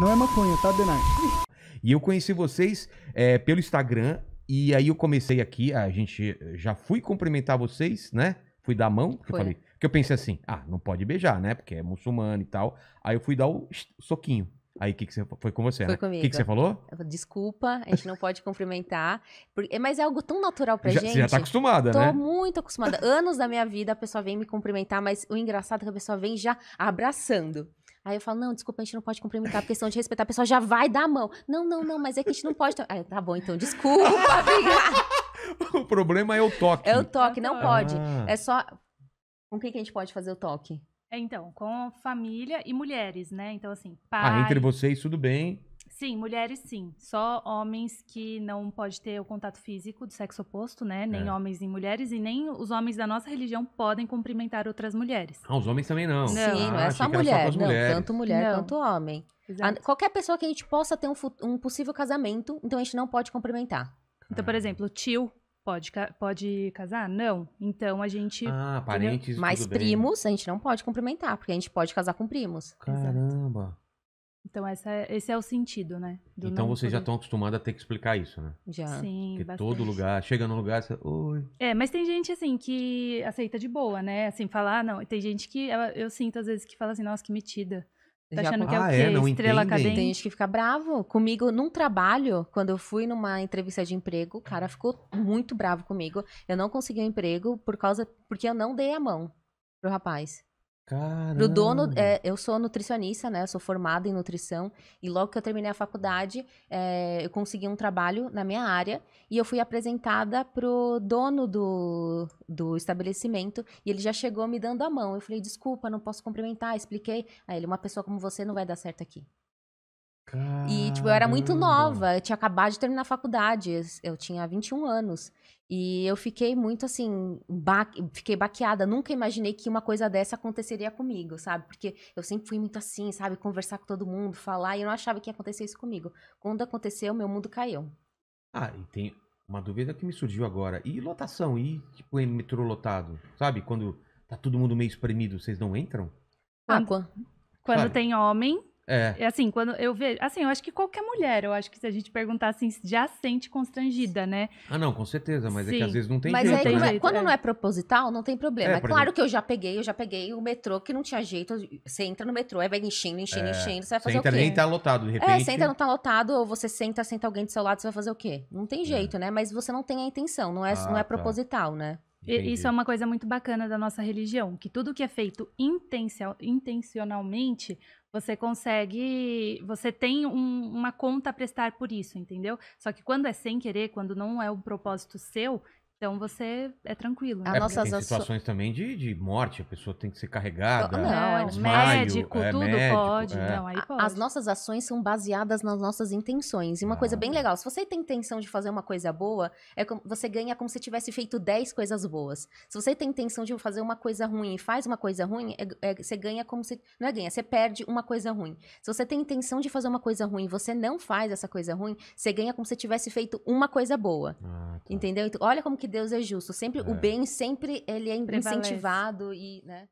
Não é maconha, tá, Denar? E eu conheci vocês é, pelo Instagram e aí eu comecei aqui, a gente eh, já fui cumprimentar vocês, né? Fui dar a mão, porque eu, falei, porque eu pensei assim, ah, não pode beijar, né? Porque é muçulmano e tal. Aí eu fui dar o soquinho. Aí que, que você foi com você? Foi né? comigo. O que, que você falou? Desculpa, a gente não pode cumprimentar. Porque, é, mas é algo tão natural pra já, gente. Você já tá acostumada, Tô né? Tô muito acostumada. Anos da minha vida a pessoa vem me cumprimentar, mas o engraçado é que a pessoa vem já abraçando. Aí eu falo, não, desculpa, a gente não pode cumprimentar porque questão de respeitar. A pessoa já vai dar a mão. Não, não, não, mas é que a gente não pode. Então. tá bom, então, desculpa, obrigada. o problema é o toque. É o toque, não ah. pode. É só. Com quem que a gente pode fazer o toque? É, então, com família e mulheres, né? Então, assim, pai... Ah, entre vocês, tudo bem. Sim, mulheres sim. Só homens que não pode ter o contato físico do sexo oposto, né? Nem é. homens nem mulheres, e nem os homens da nossa religião podem cumprimentar outras mulheres. Ah, os homens também não. Sim, ah, não é só mulher. Só não, tanto mulher não. quanto homem. A, qualquer pessoa que a gente possa ter um, um possível casamento, então a gente não pode cumprimentar. Tá. Então, por exemplo, tio, pode, pode casar? Não. Então a gente. Ah, parentes. Mas primos, bem. a gente não pode cumprimentar, porque a gente pode casar com primos. Caramba. Exato. Então essa, é, esse é o sentido, né? então vocês poder... já estão acostumados a ter que explicar isso, né? Já. Sim, Porque bastante. todo lugar, chega no lugar, você, oi. É, mas tem gente assim que aceita de boa, né? Assim, falar, ah, não, tem gente que eu, eu sinto às vezes que fala assim, nossa, que metida. Tá achando que é o ah, quê? É, não Estrela cadente? Tem gente que fica bravo comigo num trabalho. Quando eu fui numa entrevista de emprego, o cara ficou muito bravo comigo. Eu não consegui um emprego por causa porque eu não dei a mão pro rapaz. Caramba. Pro dono, é, eu sou nutricionista, né? sou formada em nutrição. E logo que eu terminei a faculdade, é, eu consegui um trabalho na minha área. E eu fui apresentada pro dono do, do estabelecimento. E ele já chegou me dando a mão. Eu falei, desculpa, não posso cumprimentar. Expliquei. a ele, uma pessoa como você não vai dar certo aqui. Caramba. E, tipo, eu era muito nova, eu tinha acabado de terminar a faculdade, eu tinha 21 anos. E eu fiquei muito assim, ba fiquei baqueada. Nunca imaginei que uma coisa dessa aconteceria comigo, sabe? Porque eu sempre fui muito assim, sabe? Conversar com todo mundo, falar, e eu não achava que ia acontecer isso comigo. Quando aconteceu, meu mundo caiu. Ah, e tem uma dúvida que me surgiu agora. E lotação? E, tipo, em metrô lotado? Sabe? Quando tá todo mundo meio espremido, vocês não entram? quando, ah, quando tem homem, é. é assim, quando eu vejo. Assim, eu acho que qualquer mulher, eu acho que se a gente perguntar assim, já sente constrangida, né? Ah, não, com certeza, mas Sim. é que às vezes não tem mas jeito. Mas é aí, né? É, quando é. não é proposital, não tem problema. É, é claro exemplo... que eu já peguei, eu já peguei o metrô que não tinha jeito. Você entra no metrô, aí vai enchendo, enchendo, enchendo. Você vai fazer senta, o quê? nem tá lotado, de repente. É, você entra, não tá lotado, ou você senta, senta alguém do seu lado, você vai fazer o quê? Não tem jeito, né? Mas você não tem a intenção, não é, ah, não é tá. proposital, né? Entendi. Isso é uma coisa muito bacana da nossa religião, que tudo que é feito intencionalmente, você consegue, você tem um, uma conta a prestar por isso, entendeu? Só que quando é sem querer, quando não é um propósito seu, então você é tranquilo. Né? É, nossas tem situações também de, de morte, a pessoa tem que ser carregada. Não, é né? desmaio, é médico, é, tudo médico, pode. É. Não, aí pode. As nossas ações são baseadas nas nossas intenções. E uma ah. coisa bem legal, se você tem intenção de fazer uma coisa boa, é você ganha como se tivesse feito 10 coisas boas. Se você tem intenção de fazer uma coisa ruim e faz uma coisa ruim, é, é, você ganha como se... Não é ganha, você perde uma coisa ruim. Se você tem intenção de fazer uma coisa ruim e você não faz essa coisa ruim, você ganha como se tivesse feito uma coisa boa. Ah, tá. Entendeu? Então, olha como que que Deus é justo. Sempre é. o bem sempre ele é incentivado e, né?